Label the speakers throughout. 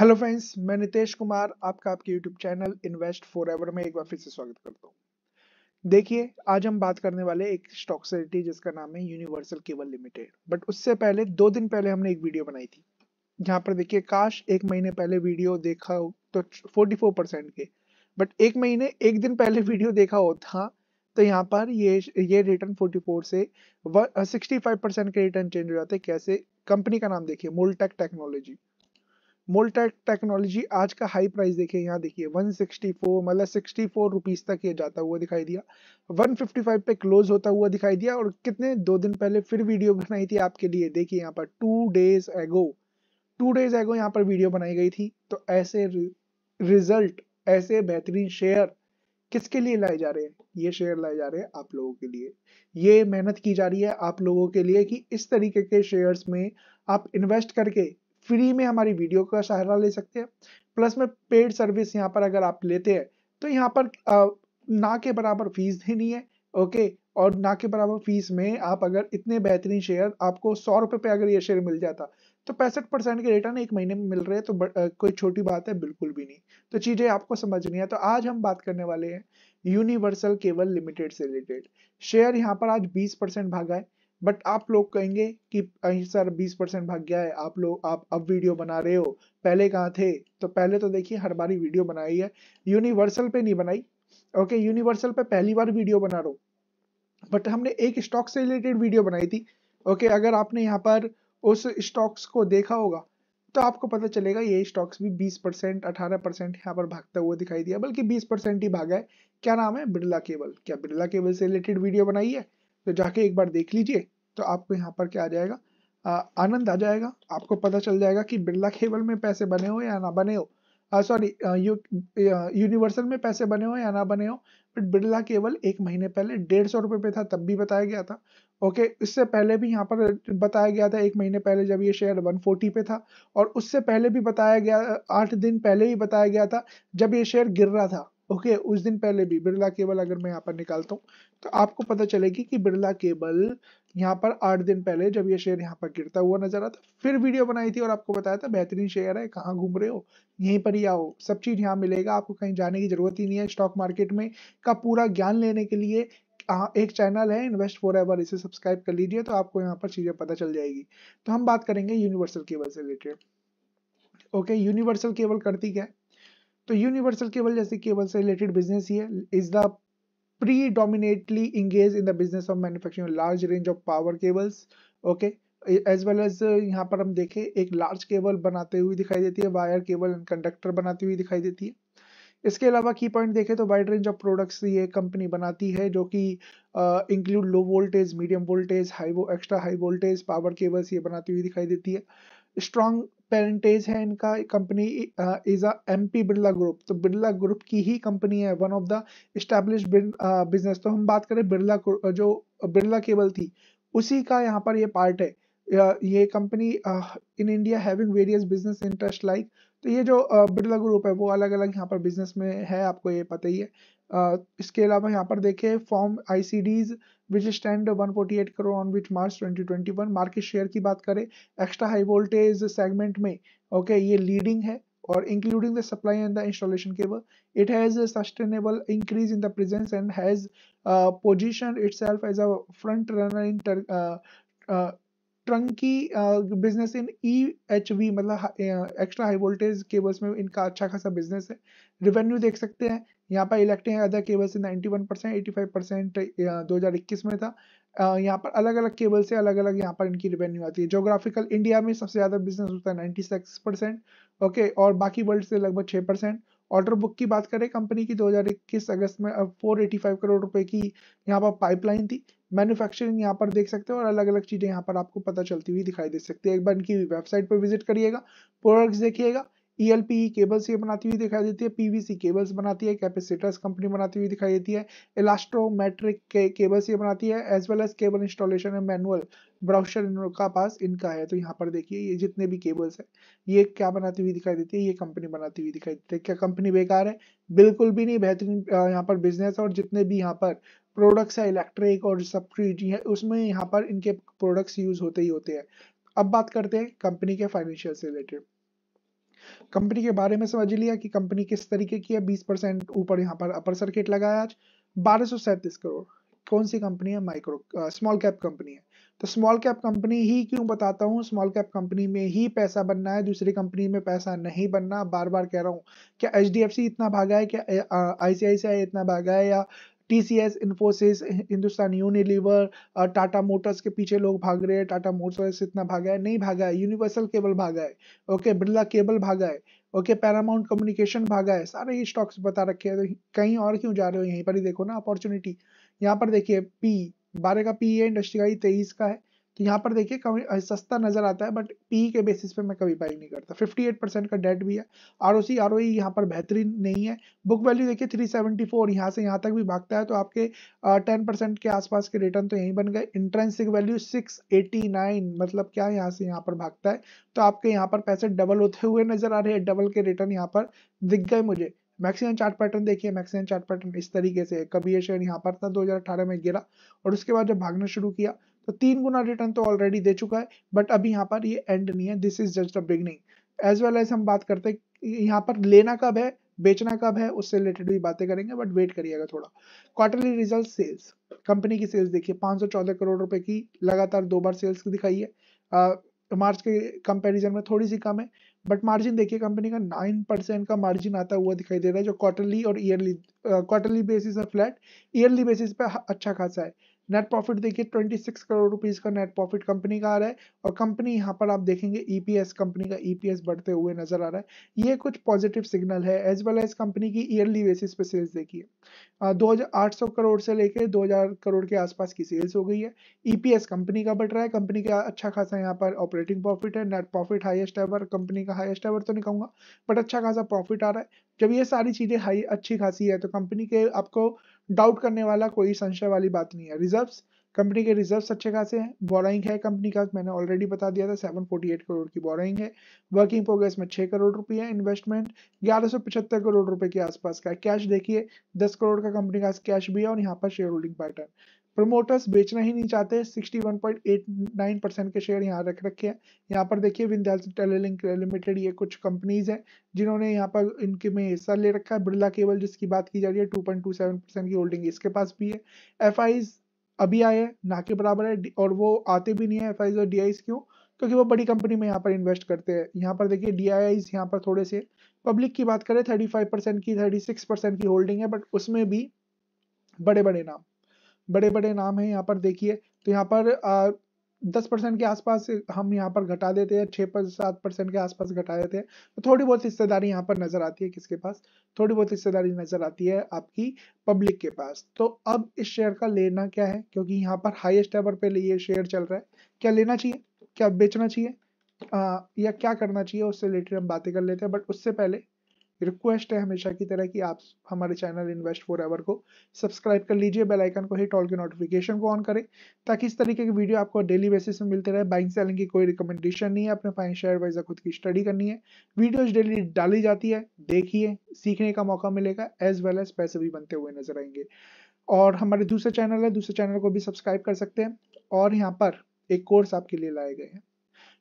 Speaker 1: hello friends मैं नितेश कुमार आपका आपके YouTube channel invest forever में एक बार फिर से स्वागत करता हूँ देखिए आज हम बात करने वाले एक स्टॉक सेलिटी जिसका नाम है यूनिवर्सल केबल लिमिटेड बट उससे पहले दो दिन पहले हमने एक वीडियो बनाई थी जहाँ पर देखिए काश एक महीने पहले वीडियो देखा हो तो फोर्टी परसेंट के बट एक महीने एक दिन पहले वीडियो देखा होता तो यहाँ पर ये ये रिटर्न 44 से 65 परसेंट के रिटर्न चेंज हो जाते कैसे कंपनी का नाम देखिए मोलटेक टेक्नोलॉजी मोल्टेक टेक्नोलॉजी आज का हाई प्राइस देखिए यहाँ देखिए 164 मतलब 64 रुपीस तक ये जाता हुआ दिखाई दिया 155 पे क्लोज होता हुआ दिखाई दिया और कितने दो दिन पहले फिर वीडियो बनाई थी आपके लिए देखिए यहाँ पर two days ago two days ago यहाँ पर वीडियो बनाई गई थी तो ऐसे रिजल्ट ऐसे बेहतरीन शेयर किसके लिए लाए जा रहे हैं ये शेयर लाए जा रहे हैं आप लोगों के लिए ये मेहनत की जा रही है आप लोगों के लिए कि इस तरीके के शेयर्स में आप इन्वेस्ट करके फ्री में हमारी वीडियो का सहारा ले सकते हैं प्लस में पेड सर्विस यहाँ पर अगर आप लेते हैं तो यहाँ पर ना के बराबर फीस देनी है ओके और ना के बराबर फीस में आप अगर इतने बेहतरीन शेयर आपको सौ रुपए पे अगर ये शेयर मिल जाता तो पैंसठ परसेंट के रिटर्न एक महीने में मिल रहे हैं तो कोई छोटी बात है बिल्कुल भी नहीं तो चीज़ें आपको समझनी है तो आज हम बात करने वाले हैं यूनिवर्सल केबल लिमिटेड से रिलेटेड शेयर यहाँ पर आज बीस परसेंट भागा है बट आप लोग कहेंगे कि सर 20 परसेंट भाग गया है आप लोग आप अब वीडियो बना रहे हो पहले कहाँ थे तो पहले तो देखिए हर बारी वीडियो बनाई है यूनिवर्सल पे नहीं बनाई ओके यूनिवर्सल पे पहली बार वीडियो बना रहा हूँ बट हमने एक स्टॉक से रिलेटेड वीडियो बनाई थी ओके अगर आपने यहाँ पर उस स्टॉक्स को देखा होगा तो आपको पता चलेगा ये स्टॉक्स भी 20 परसेंट अठारह परसेंट यहाँ पर भागता हुआ दिखाई दिया बल्कि 20 परसेंट ही भागा है क्या नाम है बिरला केबल क्या बिरला केबल से रिलेटेड वीडियो बनाई है तो जाके एक बार देख लीजिए तो आपको यहाँ पर क्या आ जाएगा आनंद आ जाएगा आपको पता चल जाएगा कि बिरला केबल में पैसे बने हो या ना बने हो सॉरी यू, यूनिवर्सल में पैसे बने हो या ना बने हो बट बिरला केवल एक महीने पहले डेढ़ सौ रुपये पे था तब भी बताया गया था ओके इससे पहले भी यहाँ पर बताया गया था एक महीने पहले जब ये शेयर वन फोर्टी पे था और उससे पहले भी बताया गया आठ दिन पहले ही बताया गया था जब ये शेयर गिर रहा था ओके okay, उस दिन पहले भी बिरला केबल अगर मैं यहाँ पर निकालता हूँ तो आपको पता चलेगी कि बिरला केबल यहाँ पर आठ दिन पहले जब ये शेयर यहाँ पर गिरता हुआ नजर आता फिर वीडियो बनाई थी और आपको बताया था बेहतरीन शेयर है कहाँ घूम रहे हो यहीं पर ही आओ सब चीज यहाँ मिलेगा आपको कहीं जाने की जरूरत ही नहीं है स्टॉक मार्केट में का पूरा ज्ञान लेने के लिए हाँ, एक चैनल है इन्वेस्ट फॉर एवर इसे सब्सक्राइब कर लीजिए तो आपको यहाँ पर चीजें पता चल जाएगी तो हम बात करेंगे यूनिवर्सल केबल से रिलेटेड ओके यूनिवर्सल केबल करती क्या है तो यूनिवर्सल केबल जैसे केबल से रिलेटेड बिजनेस ही है is the predominantly engage in the business of manufacturing large range of power cables okay as well as यहाँ पर हम देखें एक लार्ज केबल बनाते हुए दिखाई देती है वायर केबल एंड कंडक्टर बनाती हुई दिखाई देती है इसके अलावा की पॉइंट देखें तो वाइड रेंज ऑफ प्रोडक्ट्स ये कंपनी बनाती है जो कि include low voltage medium voltage high वो extra high voltage power cables ये बनाती हुई दिखाई देती है स्ट्रॉन्ग पेरेंटेज है इनका company is a M P Birla group तो बिरला ग्रुप की ही कंपनी है one of the establish business तो हम बात करें बिरला जो बिरला केबल थी उसी का यहाँ पर ये पार्ट है ये company in India having various business interest like तो ये जो बिरला ग्रुप है वो अलग अलग यहाँ पर बिजनेस में है आपको ये पता ही है इसके अलावा यहाँ पर देखें form ICDs which stand 148 crore on which March 2021 market share की बात करें एक्स्ट्रा हाई वोल्टेज सेगमेंट में ओके ये लीडिंग है और including the supply and the installation cable it has sustainable increase in the presence and has position itself as a front runner in turnkey business in E H V मतलब extra high voltage cables में इनका अच्छा खासा business है revenue देख सकते हैं यहाँ पर इलेक्ट्रिक अदर केबल से 91 परसेंट एटी फाइव परसेंट दो हज़ार इक्कीस में था यहाँ पर अलग अलग केबल से अलग अलग यहाँ पर इनकी रिवेन्यू आती है जोग्राफिकल इंडिया में सबसे ज़्यादा बिजनेस होता है नाइन्टी सिक्स परसेंट ओके और बाकी वर्ल्ड से लगभग छः परसेंट ऑर्डर बुक की बात करें कंपनी की 2021 अगस्त में अब 485 करोड़ रुपए की यहाँ पर पाइपलाइन थी मैन्युफैक्चरिंग यहाँ पर देख सकते हैं और अलग अलग चीज़ें यहाँ पर आपको पता चलती हुई दिखाई दे सकती है एक बार इनकी वेबसाइट पर विजिट करिएगा प्रोडक्ट देखिएगा ई एल पी केबल्स ये बनाती हुई दिखाई देती है पीवीसी केबल्स बनाती है कैपेसिटर्स कंपनी बनाती हुई दिखाई देती है इलास्ट्रोमेट्रिक के, केबल्स ये बनाती है as well as cable installation and manual brochure इनका पास इनका है तो यहाँ पर देखिए ये जितने भी केबल्स है ये क्या बनाती हुई दिखाई देती है ये कंपनी बनाती हुई दिखाई देती है क्या कंपनी बेकार है बिल्कुल भी नहीं बेहतरीन यहाँ पर बिजनेस और जितने भी यहाँ पर प्रोडक्ट्स है इलेक्ट्रिक और सब सब्सिडी है उसमें यहाँ पर इनके प्रोडक्ट्स यूज होते ही होते हैं अब बात करते हैं कंपनी के फाइनेंशियल से रिलेटेड कंपनी के बारे में समझ लिया कि कंपनी किस तरीके की है बीस परसेंट ऊपर यहाँ पर अपर सर्किट लगाया आज बारह सौ सैंतीस करोड़ कौन सी कंपनी है माइक्रो स्मॉल कैप कंपनी है तो स्मॉल कैप कंपनी ही क्यों बताता हूँ स्मॉल कैप कंपनी में ही पैसा बनना है दूसरी कंपनी में पैसा नहीं बनना बार बार कह रहा हूँ क्या एच इतना भागा है क्या आई uh, इतना भागा है या TCS Infosys Hindustan Unilever Tata Motors के पीछे लोग भाग रहे हैं टाटा मोटर्स इतना भागा है नहीं भागा है यूनिवर्सल केबल भागा है ओके बिरला केबल भागा है ओके पैरामाउंट कम्युनिकेशन भागा है सारे ही स्टॉक्स बता रखे हैं तो कहीं और क्यों जा रहे हो यहीं पर ही देखो ना अपॉर्चुनिटी यहाँ पर देखिए पी बारह का पी है इंडस्ट्री का ही तेईस का है यहाँ पर देखिए कभी सस्ता नजर आता है बट पी के बेसिस पे मैं कभी बाई नहीं करता 58 परसेंट का डेट भी है R O C R O यहाँ पर बेहतरीन नहीं है बुक वैल्यू देखिए 374 सेवेंटी फोर यहाँ से यहाँ तक भी भागता है तो आपके टेन परसेंट के आसपास के रिटर्न तो यहीं बन गए इंट्रेंसिक वैल्यू 689 मतलब क्या यहाँ से यहाँ पर भागता है तो आपके यहाँ पर पैसे डबल होते हुए नजर आ रहे हैं डबल के रिटर्न यहाँ पर दिख गए मुझे मैक्सिमम चार्ट पैटर्न देखिए मैक्सिमम चार्ट पैटर्न इस तरीके से कभी ये शेयर यहाँ पर था 2018 में गिरा और उसके बाद जब भागना शुरू किया तो तीन गुना रिटर्न तो ऑलरेडी दे चुका है बट अभी यहाँ पर ये एंड नहीं है this is just a beginning as well as हम बात करते हैं यहाँ पर लेना कब है बेचना कब है उससे रिलेटेड भी बातें करेंगे बट वेट करिएगा थोड़ा क्वार्टरली रिजल्ट सेल्स कंपनी की सेल्स देखिए 514 करोड़ रुपए की लगातार दो बार सेल्स की दिखाई है मार्च के कंपैरिजन में थोड़ी सी कम है बट मार्जिन देखिए कंपनी का नाइन परसेंट का मार्जिन आता हुआ दिखाई दे रहा है जो क्वार्टरली और ईयरली क्वार्टरली बेसिस पर फ्लैट ईयरली बेसिस पे अच्छा खासा है नेट प्रॉफिट देखिए 26 करोड़ रुपीज का नेट प्रॉफिट कंपनी का आ रहा है और कंपनी यहाँ पर आप देखेंगे ईपीएस e कंपनी का ईपीएस e बढ़ते हुए नजर आ रहा है ये कुछ पॉजिटिव सिग्नल है एज वेल एज कंपनी की ईयरली बेसिस पे सेल्स देखिए दो करोड़ से लेकर 2000 करोड़ के आसपास की सेल्स हो गई है ईपीएस e कंपनी का बढ़ रहा है कंपनी का अच्छा खासा यहाँ पर ऑपरेटिंग प्रॉफिट है net profit highest ever company का हाइएस्ट एवर तो नहीं कहूंगा बट अच्छा खासा प्रॉफिट आ रहा है जब ये सारी चीजें हाई अच्छी खासी है तो कंपनी के आपको डाउट करने वाला कोई संशय वाली बात नहीं है रिजर्व कंपनी के रिजर्व अच्छे खासे हैं बोराइंग है कंपनी का मैंने ऑलरेडी बता दिया था 748 करोड़ की बोराइंग है वर्किंग प्रोग्रेस में 6 करोड़ रुपये है इन्वेस्टमेंट 1175 करोड़ रुपए के आसपास का कैश देखिए 10 करोड़ का कंपनी का कैश भी है और यहाँ पर शेयर होल्डिंग पैटर्न प्रमोटर्स बेचना ही नहीं चाहते 61.89 परसेंट के शेयर यहाँ रख रखे हैं यहाँ पर देखिए विंध्याल टेलीलिंक लिमिटेड ये कुछ कंपनीज हैं जिन्होंने यहाँ पर इनके में हिस्सा ले रखा है बिरला केबल जिसकी बात की जा रही है 2.27 परसेंट की होल्डिंग इसके पास भी है एफ अभी आए हैं ना के बराबर है और वो आते भी नहीं है एफ और डी क्यों क्योंकि वो बड़ी कंपनी में यहाँ पर इन्वेस्ट करते हैं यहाँ पर देखिए डी आई यहाँ पर थोड़े से पब्लिक की बात करें थर्टी फाइव परसेंट की थर्टी सिक्स परसेंट की होल्डिंग है बट उसमें भी बड़े बड़े नाम बड़े बड़े नाम हैं यहाँ पर देखिए तो यहाँ पर दस परसेंट के आसपास हम यहाँ पर घटा देते हैं छः पर सात परसेंट के आसपास घटा देते हैं तो थोड़ी बहुत हिस्सेदारी यहाँ पर नजर आती है किसके पास थोड़ी बहुत हिस्सेदारी नजर आती है आपकी पब्लिक के पास तो अब इस शेयर का लेना क्या है क्योंकि यहाँ पर हाईएस्ट एवर पे ये शेयर चल रहा है क्या लेना चाहिए क्या बेचना चाहिए या क्या करना चाहिए उससे रिलेटेड हम बातें कर लेते हैं बट उससे पहले रिक्वेस्ट है हमेशा की तरह कि आप हमारे चैनल इन्वेस्ट फॉर एवर को सब्सक्राइब कर लीजिए बेल आइकन को हिट ऑल के नोटिफिकेशन को ऑन करें ताकि इस तरीके की वीडियो आपको डेली बेसिस में मिलते रहे बाइंग सेलिंग की कोई रिकमेंडेशन नहीं है अपने फाइनेंशियल एडवाइजर खुद की स्टडी करनी है वीडियोज डेली डाली जाती है देखिए सीखने का मौका मिलेगा एज वेल एज पैसे भी बनते हुए नजर आएंगे और हमारे दूसरे चैनल है दूसरे चैनल को भी सब्सक्राइब कर सकते हैं और यहाँ पर एक कोर्स आपके लिए लाए गए हैं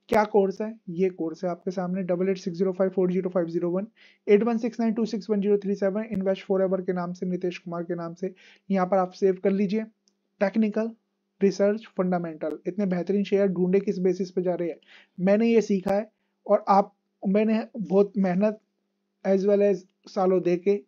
Speaker 1: क्या कोर्स है ये कोर्स है आपके सामने double eight six zero five four zero five zero one eight one six nine two six one zero three seven invest forever के नाम से नितेश कुमार के नाम से यहाँ पर आप सेव कर लीजिए टेक्निकल रिसर्च फंडामेंटल इतने बेहतरीन शेयर ढूंढे किस बेसिस पे जा रहे हैं मैंने ये सीखा है और आप मैंने बहुत मेहनत एज वेल एज सालों दे के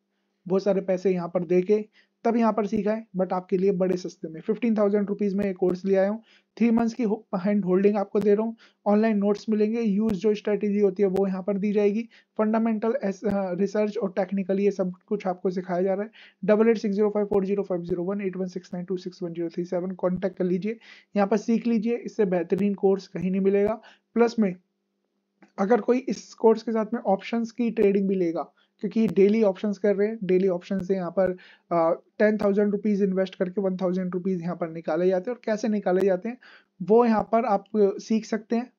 Speaker 1: बहुत सारे पैसे यहाँ पर दे के तब यहाँ पर सीखा है बट आपके लिए बड़े सस्ते में फिफ्टीन थाउजेंड रुपीज में कोर्स ले आया हूँ थ्री मंथ्स की हैंड होल्डिंग आपको दे रहा हूँ ऑनलाइन नोट्स मिलेंगे यूज जो स्ट्रेटेजी होती है वो यहाँ पर दी जाएगी फंडामेंटल रिसर्च uh, और टेक्निकल ये सब कुछ आपको सिखाया जा रहा है double eight six zero five four zero five zero one eight one six nine two six one zero three seven contact कर लीजिए यहाँ पर सीख लीजिए इससे बेहतरीन कोर्स कहीं नहीं मिलेगा प्लस में अगर कोई इस कोर्स के साथ में ऑप्शंस की ट्रेडिंग भी लेगा क्योंकि डेली ऑप्शंस कर रहे हैं डेली ऑप्शन से यहाँ पर टेन थाउजेंड रुपीज़ इन्वेस्ट करके वन थाउजेंड रुपीज़ यहाँ पर निकाले जाते हैं और कैसे निकाले जाते हैं वो यहाँ पर आप सीख सकते हैं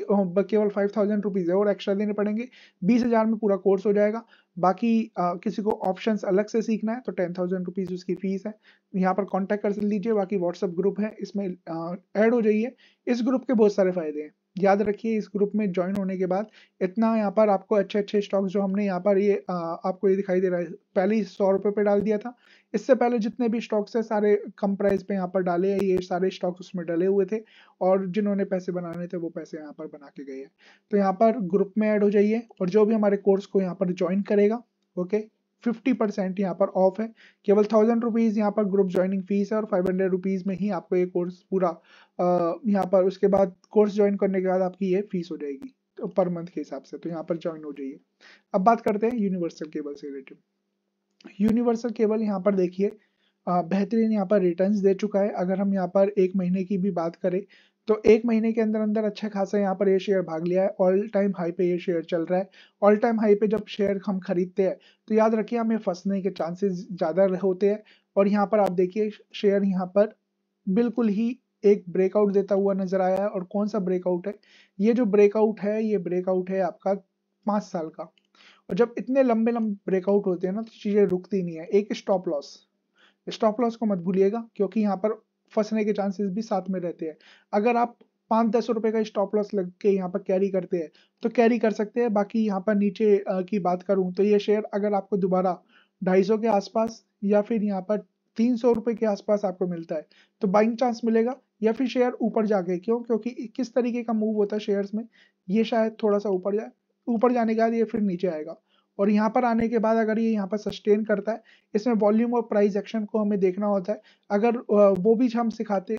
Speaker 1: केवल फाइव थाउजेंड रुपीज़ है और एक्स्ट्रा देने पड़ेंगे बीस हज़ार में पूरा कोर्स हो जाएगा बाकी आ, किसी को ऑप्शन अलग से सीखना है तो टेन थाउजेंड रुपीज़ उसकी फ़ीस है यहाँ पर कॉन्टेक्ट कर लीजिए बाकी व्हाट्सअप ग्रुप है इसमें ऐड हो जाइए इस ग्रुप के बहुत सारे फ़ायदे हैं याद रखिए इस ग्रुप में ज्वाइन होने के बाद इतना यहाँ पर आपको अच्छे अच्छे स्टॉक्स जो हमने यहाँ पर ये आ, आपको ये दिखाई दे रहा है पहले ही सौ रुपये पर डाल दिया था इससे पहले जितने भी स्टॉक्स है सारे कम प्राइस पे यहाँ पर डाले हैं ये सारे स्टॉक्स उसमें डले हुए थे और जिन्होंने पैसे बनाने थे वो पैसे यहाँ पर बना के गए हैं तो यहाँ पर ग्रुप में ऐड हो जाइए और जो भी हमारे कोर्स को यहाँ पर ज्वाइन करेगा ओके फिफ्टी परसेंट यहाँ पर ऑफ है केवल थाउजेंड रुपीज़ यहाँ पर ग्रुप ज्वाइनिंग फीस है और फाइव हंड्रेड रुपीज़ में ही आपको ये कोर्स पूरा यहाँ पर उसके बाद कोर्स ज्वाइन करने के बाद आपकी ये फीस हो जाएगी तो पर मंथ के हिसाब से तो यहाँ पर ज्वाइन हो जाइए अब बात करते हैं यूनिवर्सल केबल से रिलेटेड यूनिवर्सल केबल यहाँ पर देखिए बेहतरीन यहाँ पर रिटर्न्स दे चुका है अगर हम यहाँ पर एक महीने की भी बात करें तो एक महीने के अंदर अंदर अच्छा खासा यहाँ पर ये शेयर भाग लिया है ऑल टाइम हाई पे ये शेयर चल रहा है ऑल टाइम हाई पे जब शेयर हम खरीदते हैं तो याद रखिए हमें फंसने के चांसेस ज़्यादा होते हैं और यहाँ पर आप देखिए शेयर यहाँ पर बिल्कुल ही एक ब्रेकआउट देता हुआ नजर आया है और कौन सा ब्रेकआउट है ये जो ब्रेकआउट है ये ब्रेकआउट है आपका पांच साल का और जब इतने लंबे लंबे ब्रेकआउट होते हैं ना तो चीज़ें रुकती नहीं है एक स्टॉप लॉस स्टॉप लॉस को मत भूलिएगा क्योंकि यहाँ पर फंसने के चांसेस भी साथ में रहते हैं अगर आप पाँच दस रुपए का स्टॉप लॉस लग के यहाँ पर कैरी करते हैं तो कैरी कर सकते हैं बाकी यहाँ पर नीचे की बात करूँ तो ये शेयर अगर आपको दोबारा ढाई सौ के आसपास या फिर यहाँ पर तीन सौ रुपए के आसपास आपको मिलता है तो बाइंग चांस मिलेगा या फिर शेयर ऊपर जाके क्यों क्योंकि किस तरीके का मूव होता है शेयर्स में ये शायद थोड़ा सा ऊपर जाए ऊपर जाने के बाद ये फिर नीचे आएगा और यहाँ पर आने के बाद अगर ये यहाँ पर सस्टेन करता है इसमें वॉल्यूम और प्राइस एक्शन को हमें देखना होता है अगर वो भी हम सिखाते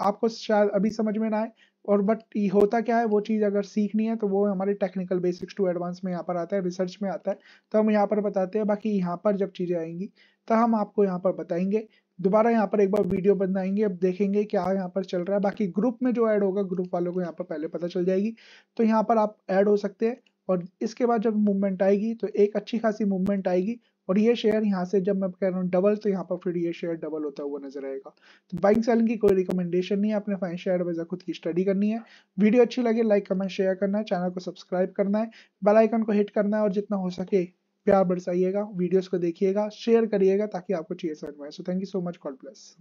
Speaker 1: आपको शायद अभी समझ में ना आए और बट ये होता क्या है वो चीज़ अगर सीखनी है तो वो हमारे टेक्निकल बेसिक्स टू एडवांस में यहाँ पर आता है रिसर्च में आता है तो हम यहाँ पर बताते हैं बाकी यहाँ पर जब चीज़ें आएंगी तो हम आपको यहाँ पर बताएंगे दोबारा यहाँ पर एक बार वीडियो बनाएंगे अब देखेंगे क्या यहाँ पर चल रहा है बाकी ग्रुप में जो ऐड होगा ग्रुप वालों को यहाँ पर पहले पता चल जाएगी तो यहाँ पर आप ऐड हो सकते हैं और इसके बाद जब मूवमेंट आएगी तो एक अच्छी खासी मूवमेंट आएगी और ये शेयर यहाँ से जब मैं कह रहा हूँ डबल तो यहाँ पर फिर ये शेयर डबल होता हुआ नजर आएगा तो बाइंग सेलिंग की कोई रिकमेंडेशन नहीं है अपने फाइन शेयर वजह खुद की स्टडी करनी है वीडियो अच्छी लगे लाइक कमेंट शेयर करना है चैनल को सब्सक्राइब करना है बेलाइकन को हिट करना है और जितना हो सके प्यार बरसाइएगा वीडियोज़ को देखिएगा शेयर करिएगा ताकि आपको चाहिए समझ में आए so thank you so much call plus